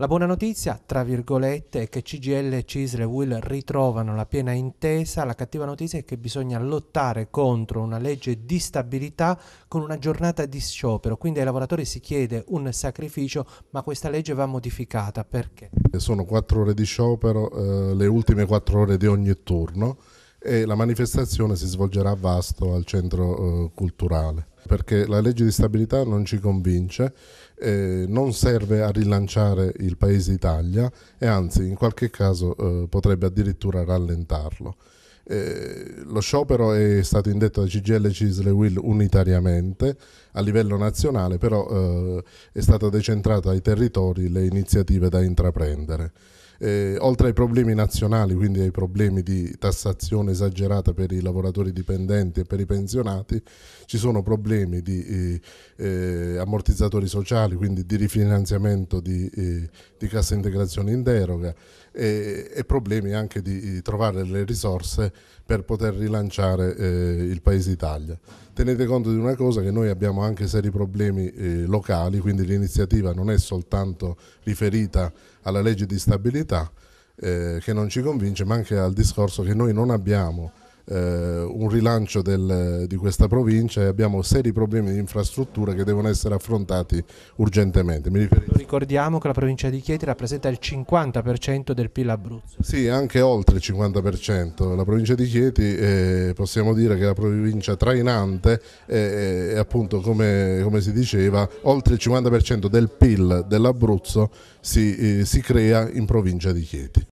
La buona notizia, tra virgolette, è che CGL e Cisle Will ritrovano la piena intesa, la cattiva notizia è che bisogna lottare contro una legge di stabilità con una giornata di sciopero, quindi ai lavoratori si chiede un sacrificio, ma questa legge va modificata perché? Sono quattro ore di sciopero, eh, le ultime quattro ore di ogni turno e la manifestazione si svolgerà a Vasto al centro eh, culturale perché la legge di stabilità non ci convince, eh, non serve a rilanciare il paese Italia e anzi in qualche caso eh, potrebbe addirittura rallentarlo. Eh, lo sciopero è stato indetto da CGL Cisle Will unitariamente a livello nazionale, però eh, è stata decentrata ai territori le iniziative da intraprendere eh, oltre ai problemi nazionali, quindi ai problemi di tassazione esagerata per i lavoratori dipendenti e per i pensionati, ci sono problemi di eh, eh ammortizzatori sociali, quindi di rifinanziamento di, eh, di cassa integrazione in deroga e, e, problemi anche di eh, trovare le risorse per poter rilanciare eh, il Paese Italia. Tenete conto di una cosa che noi abbiamo anche seri problemi locali, quindi l'iniziativa non è soltanto riferita alla legge di stabilità, serietà eh, che non ci convince, ma anche al discorso che noi non abbiamo eh, un rilancio del, di questa provincia e abbiamo seri problemi di infrastrutture che devono essere affrontati urgentemente. Mi riferisco ricordiamo che la provincia di Chieti rappresenta il 50% del PIL Abruzzo. Sì, anche oltre il 50%. La provincia di Chieti eh, possiamo dire che è la provincia trainante eh, eh, e eh, appunto come, come, si diceva oltre il 50% del PIL dell'Abruzzo si, eh, si crea in provincia di Chieti.